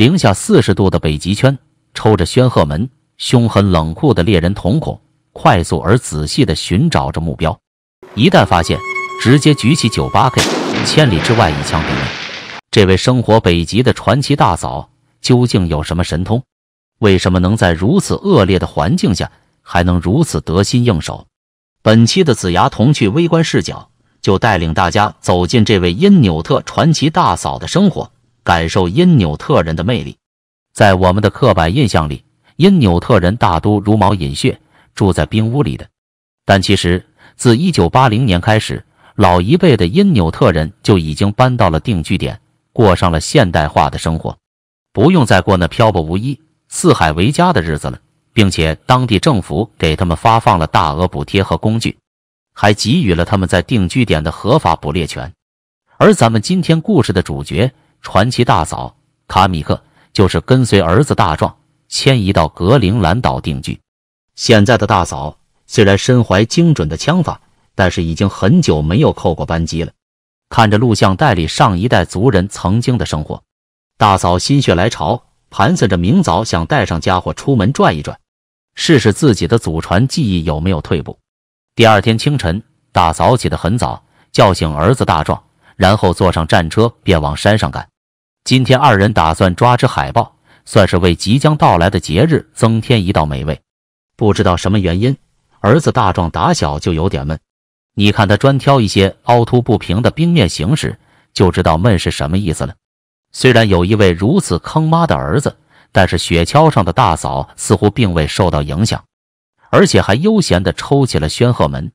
零下四十度的北极圈，抽着宣赫门，凶狠冷酷的猎人瞳孔，快速而仔细的寻找着目标。一旦发现，直接举起九八 K，千里之外一枪毙命。这位生活北极的传奇大嫂究竟有什么神通？为什么能在如此恶劣的环境下还能如此得心应手？本期的子牙童趣微观视角就带领大家走进这位因纽特传奇大嫂的生活。感受因纽特人的魅力。在我们的刻板印象里，因纽特人大都茹毛饮血，住在冰屋里的。但其实，自1980年开始，老一辈的因纽特人就已经搬到了定居点，过上了现代化的生活，不用再过那漂泊无依、四海为家的日子了。并且，当地政府给他们发放了大额补贴和工具，还给予了他们在定居点的合法捕猎权。而咱们今天故事的主角。传奇大嫂卡米克就是跟随儿子大壮迁移到格陵兰岛定居。现在的大嫂虽然身怀精准的枪法，但是已经很久没有扣过扳机了。看着录像带里上一代族人曾经的生活，大嫂心血来潮，盘算着明早想带上家伙出门转一转，试试自己的祖传技艺有没有退步。第二天清晨，大嫂起得很早，叫醒儿子大壮。然后坐上战车便往山上赶。今天二人打算抓只海豹，算是为即将到来的节日增添一道美味。不知道什么原因，儿子大壮打小就有点闷。你看他专挑一些凹凸不平的冰面行驶，就知道闷是什么意思了。虽然有一位如此坑妈的儿子，但是雪橇上的大嫂似乎并未受到影响，而且还悠闲地抽起了宣赫门，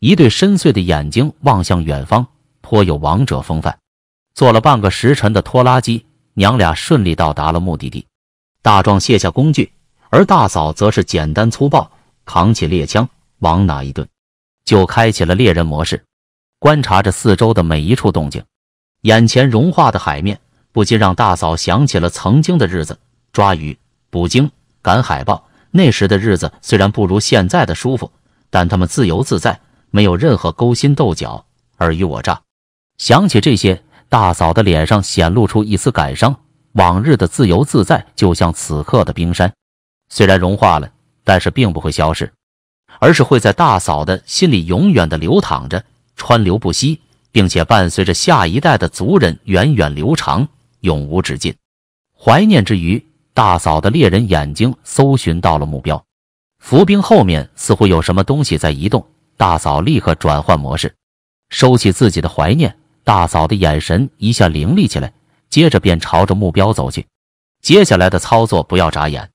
一对深邃的眼睛望向远方。颇有王者风范，坐了半个时辰的拖拉机，娘俩顺利到达了目的地。大壮卸下工具，而大嫂则是简单粗暴，扛起猎枪往哪一顿，就开启了猎人模式，观察着四周的每一处动静。眼前融化的海面，不禁让大嫂想起了曾经的日子：抓鱼、捕鲸、赶海豹。那时的日子虽然不如现在的舒服，但他们自由自在，没有任何勾心斗角、尔虞我诈。想起这些，大嫂的脸上显露出一丝感伤。往日的自由自在，就像此刻的冰山，虽然融化了，但是并不会消失，而是会在大嫂的心里永远的流淌着，川流不息，并且伴随着下一代的族人，源远流长，永无止境。怀念之余，大嫂的猎人眼睛搜寻到了目标，伏兵后面似乎有什么东西在移动。大嫂立刻转换模式，收起自己的怀念。大嫂的眼神一下凌厉起来，接着便朝着目标走去。接下来的操作不要眨眼，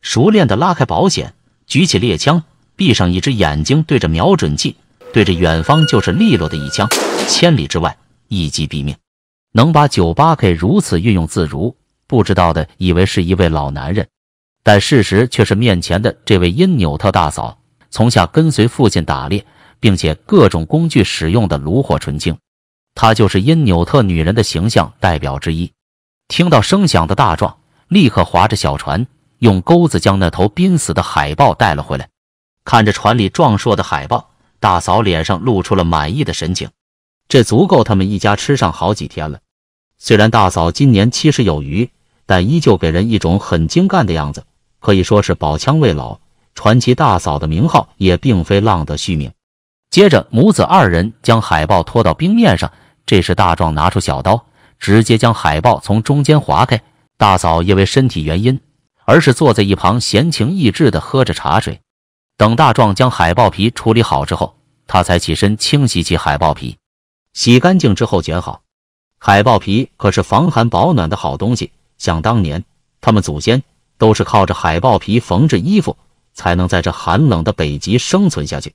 熟练的拉开保险，举起猎枪，闭上一只眼睛，对着瞄准器，对着远方就是利落的一枪。千里之外，一击毙命。能把 98K 如此运用自如，不知道的以为是一位老男人，但事实却是面前的这位因纽特大嫂，从下跟随父亲打猎，并且各种工具使用的炉火纯青。他就是因纽特女人的形象代表之一。听到声响的大壮立刻划着小船，用钩子将那头濒死的海豹带了回来。看着船里壮硕的海豹，大嫂脸上露出了满意的神情。这足够他们一家吃上好几天了。虽然大嫂今年七十有余，但依旧给人一种很精干的样子，可以说是宝枪未老。传奇大嫂的名号也并非浪得虚名。接着，母子二人将海豹拖到冰面上。这时，大壮拿出小刀，直接将海豹从中间划开。大嫂因为身体原因，而是坐在一旁闲情逸致的喝着茶水。等大壮将海豹皮处理好之后，他才起身清洗起海豹皮。洗干净之后卷好，海豹皮可是防寒保暖的好东西。想当年，他们祖先都是靠着海豹皮缝制衣服，才能在这寒冷的北极生存下去。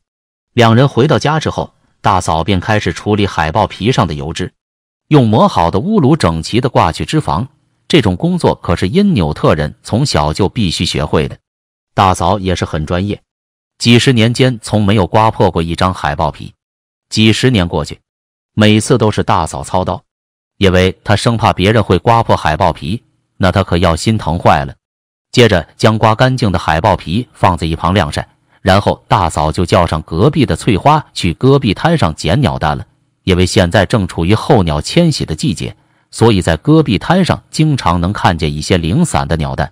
两人回到家之后。大嫂便开始处理海豹皮上的油脂，用磨好的乌鲁整齐的挂去脂肪。这种工作可是因纽特人从小就必须学会的。大嫂也是很专业，几十年间从没有刮破过一张海豹皮。几十年过去，每次都是大嫂操刀，因为她生怕别人会刮破海豹皮，那她可要心疼坏了。接着，将刮干净的海豹皮放在一旁晾晒。然后大嫂就叫上隔壁的翠花去戈壁滩上捡鸟蛋了，因为现在正处于候鸟迁徙的季节，所以在戈壁滩上经常能看见一些零散的鸟蛋。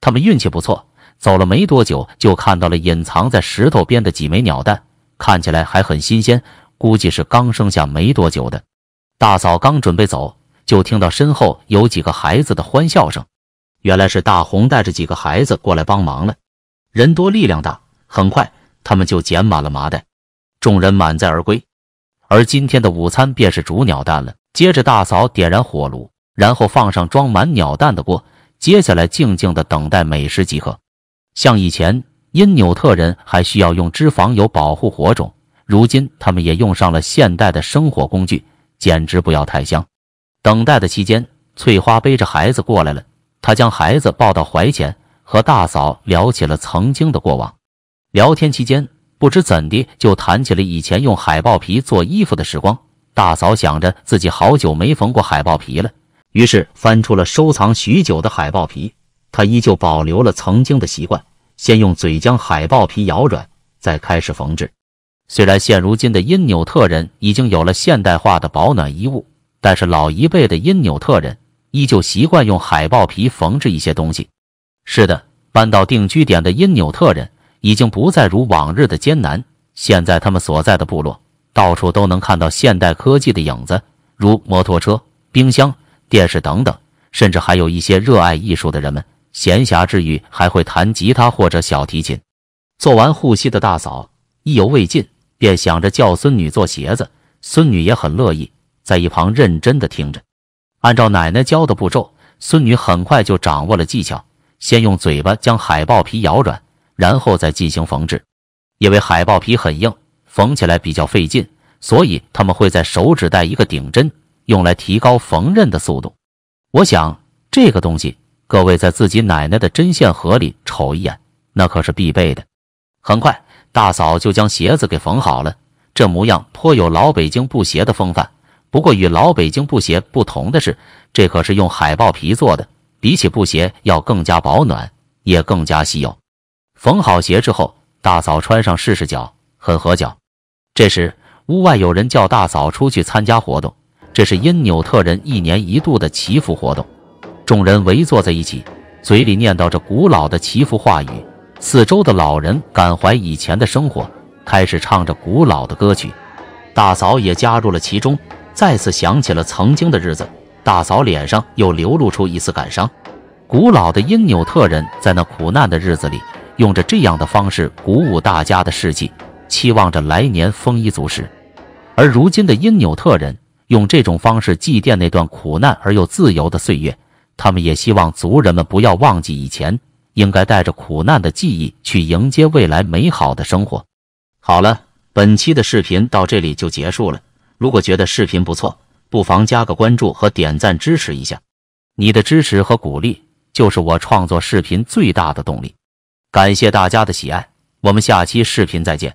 他们运气不错，走了没多久就看到了隐藏在石头边的几枚鸟蛋，看起来还很新鲜，估计是刚生下没多久的。大嫂刚准备走，就听到身后有几个孩子的欢笑声，原来是大红带着几个孩子过来帮忙了，人多力量大。很快，他们就捡满了麻袋，众人满载而归。而今天的午餐便是煮鸟蛋了。接着，大嫂点燃火炉，然后放上装满鸟蛋的锅，接下来静静的等待美食即可。像以前，因纽特人还需要用脂肪油保护火种，如今他们也用上了现代的生活工具，简直不要太香。等待的期间，翠花背着孩子过来了，她将孩子抱到怀前，和大嫂聊起了曾经的过往。聊天期间，不知怎的就谈起了以前用海豹皮做衣服的时光。大嫂想着自己好久没缝过海豹皮了，于是翻出了收藏许久的海豹皮。她依旧保留了曾经的习惯，先用嘴将海豹皮咬软，再开始缝制。虽然现如今的因纽特人已经有了现代化的保暖衣物，但是老一辈的因纽特人依旧习惯用海豹皮缝制一些东西。是的，搬到定居点的因纽特人。已经不再如往日的艰难。现在他们所在的部落，到处都能看到现代科技的影子，如摩托车、冰箱、电视等等。甚至还有一些热爱艺术的人们，闲暇之余还会弹吉他或者小提琴。做完护膝的大嫂意犹未尽，便想着叫孙女做鞋子。孙女也很乐意，在一旁认真的听着。按照奶奶教的步骤，孙女很快就掌握了技巧。先用嘴巴将海豹皮咬软。然后再进行缝制，因为海豹皮很硬，缝起来比较费劲，所以他们会在手指带一个顶针，用来提高缝纫的速度。我想这个东西，各位在自己奶奶的针线盒里瞅一眼，那可是必备的。很快，大嫂就将鞋子给缝好了，这模样颇有老北京布鞋的风范。不过与老北京布鞋不同的是，这可是用海豹皮做的，比起布鞋要更加保暖，也更加稀有。缝好鞋之后，大嫂穿上试试脚，很合脚。这时，屋外有人叫大嫂出去参加活动，这是因纽特人一年一度的祈福活动。众人围坐在一起，嘴里念叨着古老的祈福话语。四周的老人感怀以前的生活，开始唱着古老的歌曲。大嫂也加入了其中，再次想起了曾经的日子。大嫂脸上又流露出一丝感伤。古老的因纽特人在那苦难的日子里。用着这样的方式鼓舞大家的士气，期望着来年丰衣足食。而如今的因纽特人用这种方式祭奠那段苦难而又自由的岁月，他们也希望族人们不要忘记以前，应该带着苦难的记忆去迎接未来美好的生活。好了，本期的视频到这里就结束了。如果觉得视频不错，不妨加个关注和点赞支持一下。你的支持和鼓励就是我创作视频最大的动力。感谢大家的喜爱，我们下期视频再见。